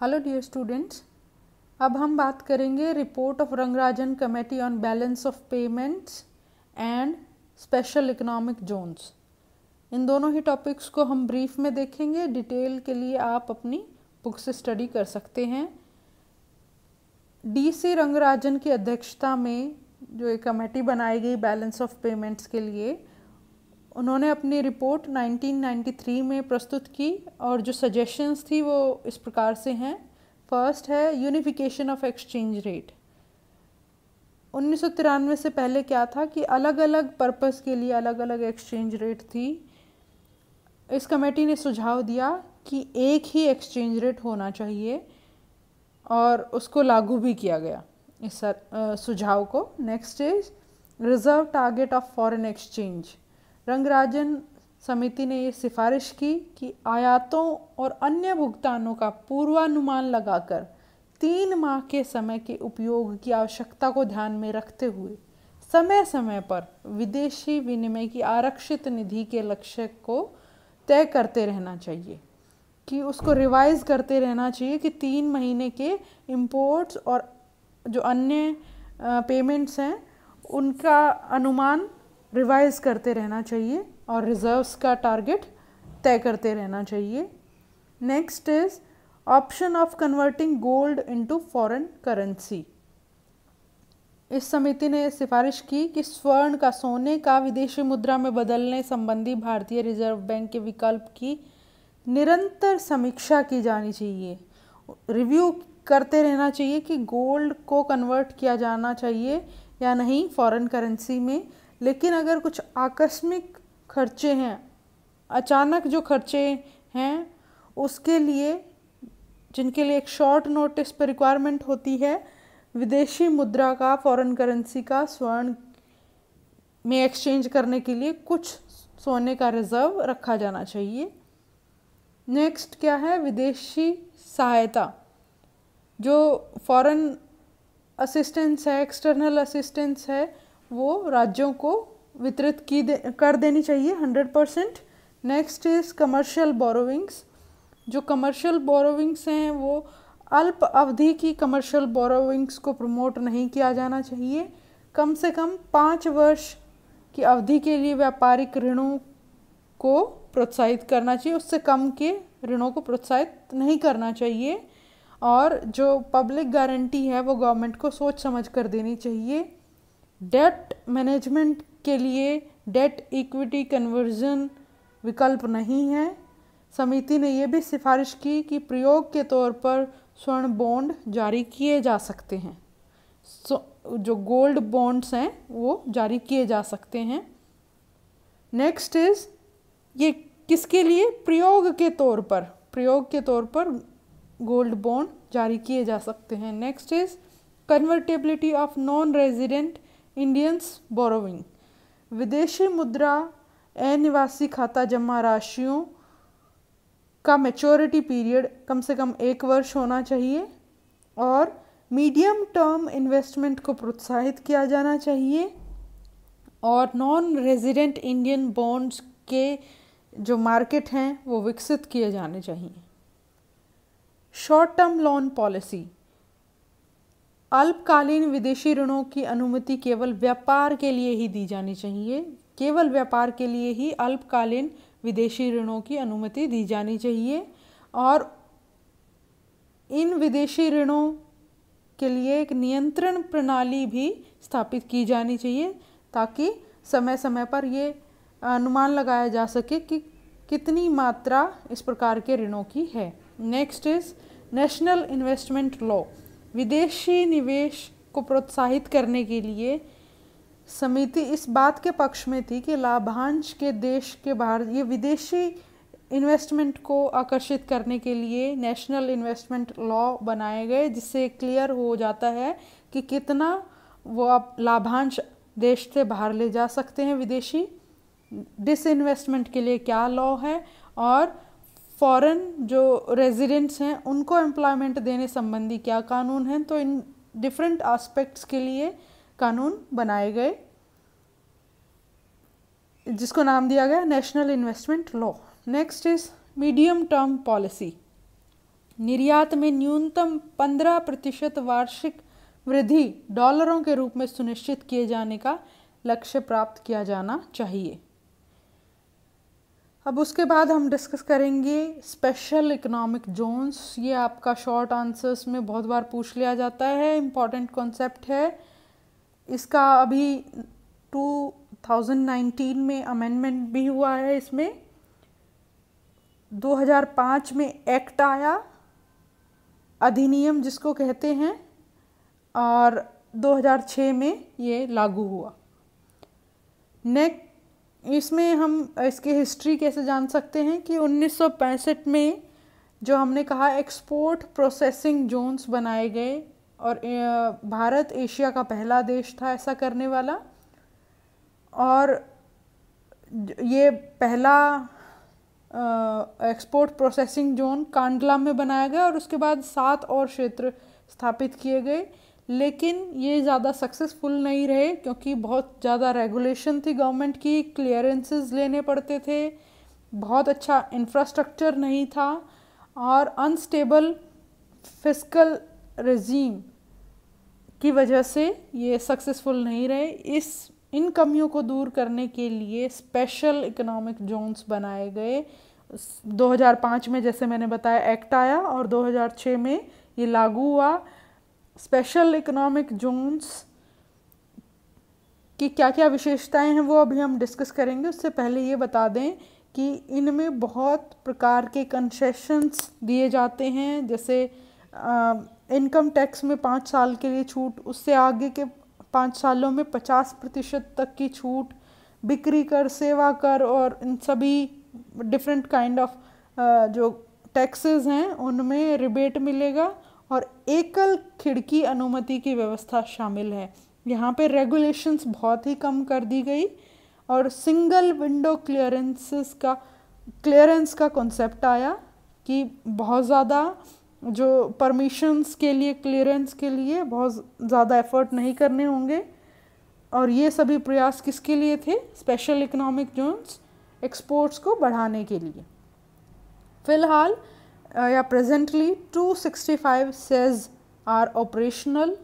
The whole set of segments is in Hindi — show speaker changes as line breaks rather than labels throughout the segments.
हेलो डियर स्टूडेंट्स अब हम बात करेंगे report of Rangarajan committee on balance of payments and special economic zones इन दोनों ही टॉपिक्स को हम ब्रीफ में देखेंगे डिटेल के लिए आप अपनी बुक से स्टडी कर सकते हैं डीसी रंगराजन की अध्यक्षता में जो एक कमेटी बनाई गई बैलेंस ऑफ पेमेंट्स के लिए उन्होंने अपनी रिपोर्ट 1993 में प्रस्तुत की और जो सजेशंस थी वो इस प्रकार से हैं फर्स्ट है यूनिफिकेशन ऑफ एक्सचेंज रेट उन्नीस से पहले क्या था कि अलग अलग पर्पस के लिए अलग अलग एक्सचेंज रेट थी इस कमेटी ने सुझाव दिया कि एक ही एक्सचेंज रेट होना चाहिए और उसको लागू भी किया गया इस सुझाव को next is reserve target of foreign exchange Rangarajan समिति ने ये सिफारिश की कि आयातों और अन्य भुगतानों का पूर्वानुमान लगाकर तीन माह के समय के उपयोग की आवश्यकता को ध्यान में रखते हुए समय समय पर विदेशी विनिमय की आरक्षित निधि के लक्ष्य को तय करते रहना चाहिए कि उसको रिवाइज करते रहना चाहिए कि तीन महीने के इम्पोर्ट्स और जो अन्य पेमेंट्स हैं उनका अनुमान रिवाइज करते रहना चाहिए और रिजर्व्स का टारगेट तय करते रहना चाहिए next is option of converting gold into foreign currency इस समिति ने सिफारिश की कि स्वर्ण का सोने का विदेशी मुद्रा में बदलने संबंधी भारतीय रिजर्व बैंक के विकल्प की निरंतर समीक्षा की जानी चाहिए रिव्यू करते रहना चाहिए कि गोल्ड को कन्वर्ट किया जाना चाहिए या नहीं फॉरेन करेंसी में लेकिन अगर कुछ आकस्मिक खर्चे हैं अचानक जो खर्चे हैं उसके लिए जिनके लिए एक शॉर्ट नोटिस पर रिक्वायरमेंट होती है विदेशी मुद्रा का फॉरेन करेंसी का स्वर्ण में एक्सचेंज करने के लिए कुछ सोने का रिजर्व रखा जाना चाहिए नेक्स्ट क्या है विदेशी सहायता जो फॉरेन असिस्टेंस है एक्सटर्नल असिस्टेंस है वो राज्यों को वितरित की दे, कर देनी चाहिए hundred percent next is commercial borrowings जो कमर्शियल बोरोविंग्स हैं वो अल्प अवधि की कमर्शियल बोरोविंग्स को प्रमोट नहीं किया जाना चाहिए कम से कम पाँच वर्ष की अवधि के लिए व्यापारिक ऋणों को प्रोत्साहित करना चाहिए उससे कम के ऋणों को प्रोत्साहित नहीं करना चाहिए और जो पब्लिक गारंटी है वो गवर्नमेंट को सोच समझ कर देनी चाहिए डेट मैनेजमेंट के लिए डेट इक्विटी कन्वर्जन विकल्प नहीं है समिति ने यह भी सिफारिश की कि प्रयोग के तौर पर स्वर्ण बॉन्ड जारी किए जा सकते हैं जो गोल्ड बॉन्ड्स हैं वो जारी किए जा सकते हैं नेक्स्ट इज ये किसके लिए प्रयोग के तौर पर प्रयोग के तौर पर गोल्ड बॉन्ड जारी किए जा सकते हैं next is convertibility of non resident Indians borrowing विदेशी मुद्रा अनिवासी खाता जमा राशियों का मेचोरिटी पीरियड कम से कम एक वर्ष होना चाहिए और मीडियम टर्म इन्वेस्टमेंट को प्रोत्साहित किया जाना चाहिए और नॉन रेजिडेंट इंडियन बॉन्ड्स के जो मार्केट हैं वो विकसित किए जाने चाहिए शॉर्ट टर्म लोन पॉलिसी अल्पकालीन विदेशी ऋणों की अनुमति केवल व्यापार के लिए ही दी जानी चाहिए केवल व्यापार के लिए ही अल्पकालीन विदेशी ऋणों की अनुमति दी जानी चाहिए और इन विदेशी ऋणों के लिए एक नियंत्रण प्रणाली भी स्थापित की जानी चाहिए ताकि समय समय पर ये अनुमान लगाया जा सके कि कितनी मात्रा इस प्रकार के ऋणों की है next is national investment law विदेशी निवेश को प्रोत्साहित करने के लिए समिति इस बात के पक्ष में थी कि लाभांश के देश के बाहर ये विदेशी इन्वेस्टमेंट को आकर्षित करने के लिए नेशनल इन्वेस्टमेंट लॉ बनाए गए जिससे क्लियर हो जाता है कि कितना वो आप लाभांश देश से बाहर ले जा सकते हैं विदेशी डिसइन्वेस्टमेंट के लिए क्या लॉ है और फॉरेन जो रेजिडेंट्स हैं उनको एम्प्लॉयमेंट देने संबंधी क्या कानून हैं तो इन डिफरेंट आस्पेक्ट्स के लिए कानून बनाए गए जिसको नाम दिया गया national investment law next is medium term policy निर्यात में न्यूनतम पंद्रह प्रतिशत वार्षिक वृद्धि डॉलरों के रूप में सुनिश्चित किए जाने का लक्ष्य प्राप्त किया जाना चाहिए अब उसके बाद हम डिस्कस करेंगे स्पेशल इकोनॉमिक जोन्स ये आपका शॉर्ट आंसर्स में बहुत बार पूछ लिया जाता है इम्पॉर्टेंट कॉन्सेप्ट है इसका अभी 2019 में अमेंडमेंट भी हुआ है इसमें 2005 में एक्ट आया अधिनियम जिसको कहते हैं और 2006 में ये लागू हुआ नेक्स्ट इसमें हम इसकी हिस्ट्री कैसे जान सकते हैं कि 1965 में जो हमने कहा एक्सपोर्ट प्रोसेसिंग जोन्स बनाए गए और भारत एशिया का पहला देश था ऐसा करने वाला और ये पहला एक्सपोर्ट प्रोसेसिंग जोन कांडला में बनाया गया और उसके बाद सात और क्षेत्र स्थापित किए गए लेकिन ये ज़्यादा सक्सेसफुल नहीं रहे क्योंकि बहुत ज़्यादा रेगुलेशन थी गवर्नमेंट की क्लियरेंसेस लेने पड़ते थे बहुत अच्छा इंफ्रास्ट्रक्चर नहीं था और अनस्टेबल फिजिकल रजीम की वजह से ये सक्सेसफुल नहीं रहे इस इन कमियों को दूर करने के लिए स्पेशल इकोनॉमिक जोन्स बनाए गए 2005 में जैसे मैंने बताया एक्ट आया और 2006 में ये लागू हुआ स्पेशल इकोनॉमिक जोन्स की क्या क्या विशेषताएं हैं वो अभी हम डिस्कस करेंगे उससे पहले ये बता दें कि इनमें बहुत प्रकार के कंसेशंस दिए जाते हैं जैसे इनकम टैक्स में पाँच साल के लिए छूट उससे आगे के पाँच सालों में पचास प्रतिशत तक की छूट बिक्री कर सेवा कर और इन सभी डिफरेंट काइंड ऑफ जो टैक्सेस हैं उनमें रिबेट मिलेगा और एकल खिड़की अनुमति की व्यवस्था शामिल है यहाँ पे रेगुलेशंस बहुत ही कम कर दी गई और सिंगल विंडो क्लियरेंसेस का क्लियरेंस का कॉन्सेप्ट आया कि बहुत ज़्यादा जो परमिशंस के लिए क्लियरेंस के लिए बहुत ज़्यादा एफर्ट नहीं करने होंगे और ये सभी प्रयास किसके लिए थे स्पेशल इकोनॉमिक जोन्स एक्सपोर्ट्स को बढ़ाने के लिए फ़िलहाल uh, या प्रेजेंटली 265 सेज आर ऑपरेशनल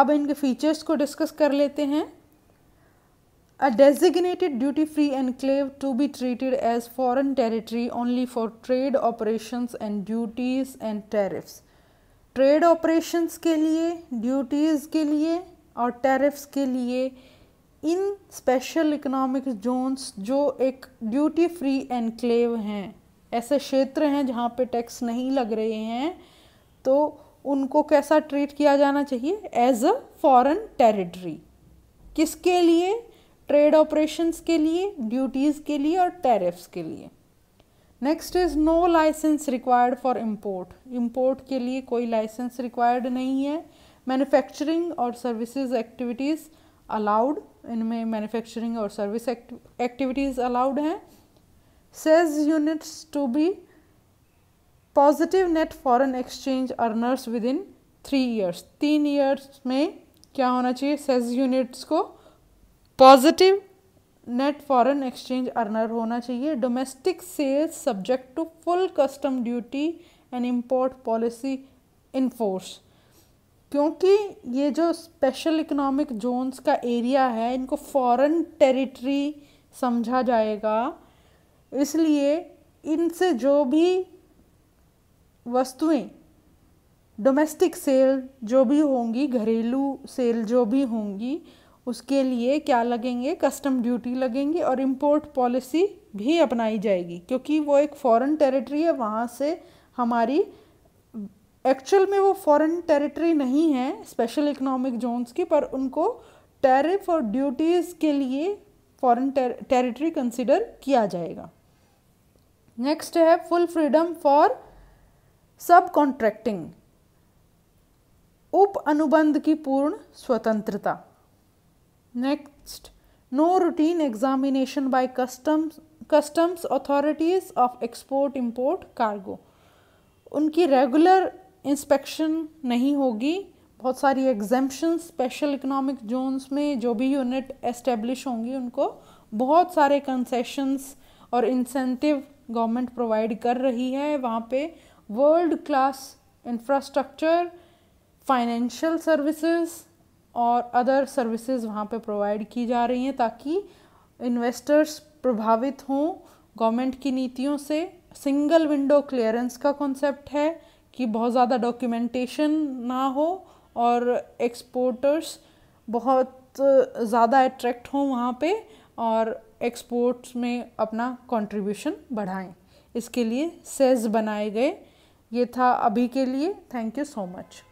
अब इनके फीचर्स को डिस्कस कर लेते हैं a designated duty free enclave to be treated as foreign territory only for trade operation and duties and tariffs trade operation के लिए ड्यूटीज़ के लिए और टेरिफ्स के लिए इन स्पेशल इकोनॉमिक जोन्स जो एक ड्यूटी फ्री एनक्लेव हैं ऐसे क्षेत्र हैं जहाँ पे टैक्स नहीं लग रहे हैं तो उनको कैसा ट्रीट किया जाना चाहिए एज अ फॉरेन टेरिटरी किसके लिए ट्रेड ऑपरेशंस के लिए ड्यूटीज़ के लिए और टैरिफ्स के लिए next is no licence required for import import के लिए कोई लाइसेंस रिक्वायर्ड नहीं है मैन्युफैक्चरिंग और सर्विसेज एक्टिविटीज़ अलाउड इनमें मैन्युफैक्चरिंग और सर्विस एक्टिविटीज़ अलाउड हैं sales units to be positive net foreign exchange earners within three years तीन ईयर्स में क्या होना चाहिए सेल्स यूनिट्स को positive net foreign exchange earner होना चाहिए domestic sales subject to full custom duty and import policy enforce क्योंकि ये जो स्पेशल इकोनॉमिक जोन्स का एरिया है इनको फॉरेन टेरिटरी समझा जाएगा इसलिए इनसे जो भी वस्तुएं डोमेस्टिक सेल जो भी होंगी घरेलू सेल जो भी होंगी उसके लिए क्या लगेंगे कस्टम ड्यूटी लगेंगी और इम्पोर्ट पॉलिसी भी अपनाई जाएगी क्योंकि वो एक फॉरेन टेरिटरी है वहाँ से हमारी एक्चुअल में वो फॉरेन टेरिटरी नहीं है स्पेशल इकोनॉमिक जोन्स की पर उनको टैरिफ और ड्यूटीज़ के लिए फॉरेन टेरिटरी कंसिडर किया जाएगा नेक्स्ट है full freedom for subcontracting उप अनुबंध की पूर्ण स्वतंत्रता next no routine examination by customs customs authorities of export import cargo उनकी रेगुलर इंस्पेक्शन नहीं होगी बहुत सारी एग्जेम्पन स्पेशल इकोनॉमिक जोन्स में जो भी यूनिट एस्टेब्लिश होंगी उनको बहुत सारे कंसेशंस और इंसेंटिव गवर्नमेंट प्रोवाइड कर रही है वहाँ पे world class infrastructure financial services और अदर सर्विसेज वहाँ पे प्रोवाइड की जा रही हैं ताकि इन्वेस्टर्स प्रभावित हों गवर्नमेंट की नीतियों से सिंगल विंडो क्लियरेंस का कॉन्सेप्ट है कि बहुत ज़्यादा डॉक्यूमेंटेशन ना हो और एक्सपोर्टर्स बहुत ज़्यादा अट्रैक्ट हों वहाँ पे और एक्सपोर्ट्स में अपना कंट्रीब्यूशन बढ़ाएं इसके लिए सेज बनाए गए ये था अभी के लिए थैंक यू सो मच